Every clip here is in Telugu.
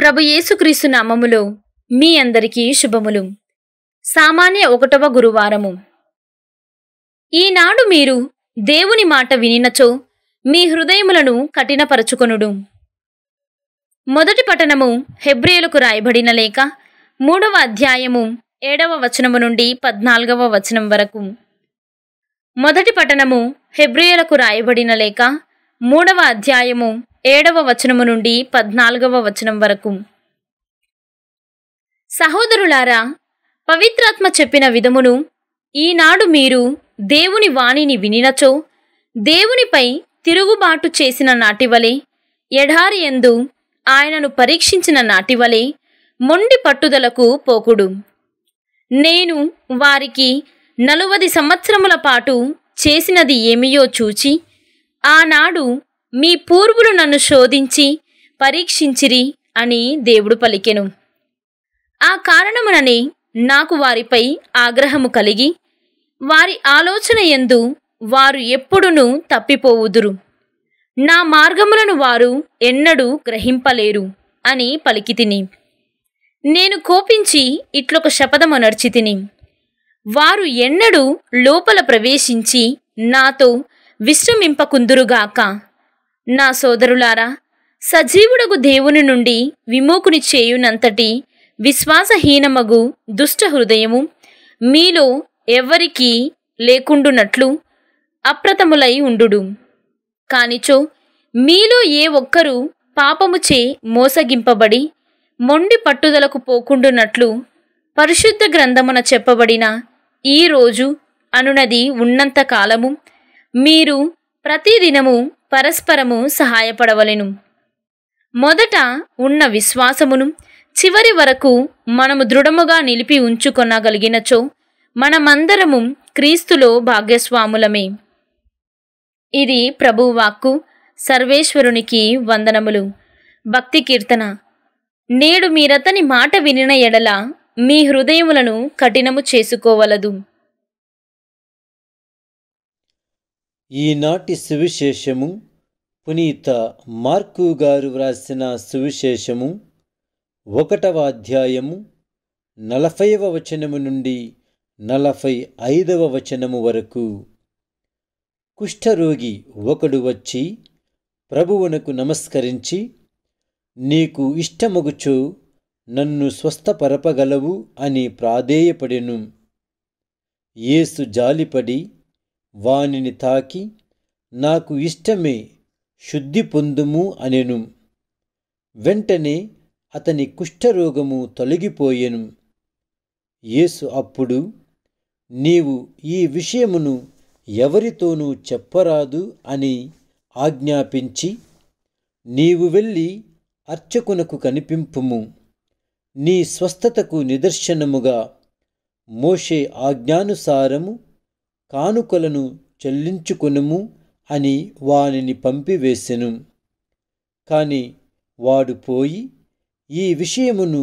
ప్రభు యేసుక్రీస్తు నామములో మీ అందరికీ శుభములు సామాన్య ఒకటవ గురువారము ఈనాడు మీరు దేవుని మాట వినినచో మీ హృదయములను కఠినపరచుకొనుడు మొదటి పఠనము హెబ్రేలకు రాయబడిన లేక మూడవ అధ్యాయము ఏడవ వచనము నుండి పద్నాలుగవ వచనం వరకు మొదటి పఠనము హెబ్రేయులకు రాయబడిన లేక మూడవ అధ్యాయము ఏడవ వచనము నుండి పద్నాలుగవ వచనం వరకు సహోదరులారా పవిత్రాత్మ చెప్పిన విధమును ఈనాడు మీరు దేవుని వాణిని వినినచో దేవునిపై తిరుగుబాటు చేసిన నాటివలే ఎడారి ఎందు ఆయనను పరీక్షించిన నాటివలే మొండి పట్టుదలకు పోకుడు నేను వారికి నలువది సంవత్సరముల పాటు చేసినది ఏమియో చూచి ఆనాడు మీ పూర్వులు నన్ను శోధించి పరీక్షించిరి అని దేవుడు పలికెను ఆ కారణమునని నాకు వారిపై ఆగ్రహము కలిగి వారి ఆలోచన ఎందు వారు ఎప్పుడును తప్పిపోవుదురు నా మార్గములను వారు ఎన్నడూ గ్రహింపలేరు అని పలికితిని నేను కోపించి ఇట్లొక శపథమనర్చి తిని వారు ఎన్నడూ లోపల ప్రవేశించి నాతో విశ్రమింపకుందురుగాక నా సోదరులారా సజీవుడగు దేవుని నుండి విమోకుని చేయునంతటి విశ్వాసహీనమగు దుష్ట హృదయము మీలో ఎవ్వరికీ లేకుండునట్లు అప్రతములై ఉండు కానిచో మీలో ఏ ఒక్కరూ పాపముచే మోసగింపబడి మొండి పట్టుదలకు పోకుండునట్లు పరిశుద్ధ గ్రంథమున చెప్పబడిన ఈరోజు అనునది ఉన్నంత కాలము మీరు ప్రతిదినము పరస్పరము సహాయపడవలెను మొదట ఉన్న విశ్వాసమును చివరి వరకు మనము దృఢముగా నిలిపి ఉంచుకొనగలిగినచో మనమందరము క్రీస్తులో భాగ్యస్వాములమే ఇది ప్రభువాక్కు సర్వేశ్వరునికి వందనములు భక్తి కీర్తన నేడు మీరతని మాట వినిన ఎడల మీ హృదయములను కఠినము చేసుకోవలదు ఈనాటి సువిశేషము పునీత మార్కు గారు వ్రాసిన సువిశేషము ఒకటవ అధ్యాయము నలభైవ వచనము నుండి నలభై ఐదవ వచనము వరకు కుష్ఠరోగి ఒకడు వచ్చి ప్రభువునకు నమస్కరించి నీకు ఇష్టమగుచు నన్ను స్వస్థపరపగలవు అని ప్రాధేయపడెను ఏసు జాలిపడి వానిని తాకి నాకు ఇష్టమే శుద్ధి పొందుము అనెను వెంటనే అతని కుష్ఠరోగము తొలగిపోయెను యేసు అప్పుడు నీవు ఈ విషయమును ఎవరితోనూ చెప్పరాదు అని ఆజ్ఞాపించి నీవు వెళ్ళి అర్చకునకు కనిపింపుము నీ స్వస్థతకు నిదర్శనముగా మోషే ఆజ్ఞానుసారము కానుకలను చెల్లించుకొనుము అని వానిని పంపివేసెను కాని వాడు పోయి ఈ విషయమును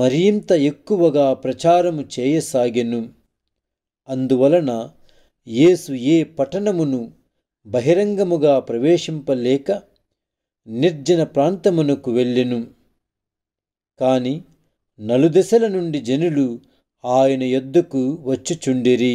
మరింత ఎక్కువగా ప్రచారము చేయసాగెను అందువలన యేసు ఏ పట్టణమును బహిరంగముగా ప్రవేశింపలేక నిర్జన ప్రాంతమునకు వెళ్ళెను కాని నలుదశల నుండి జనులు ఆయన ఎద్దుకు వచ్చుచుండిరి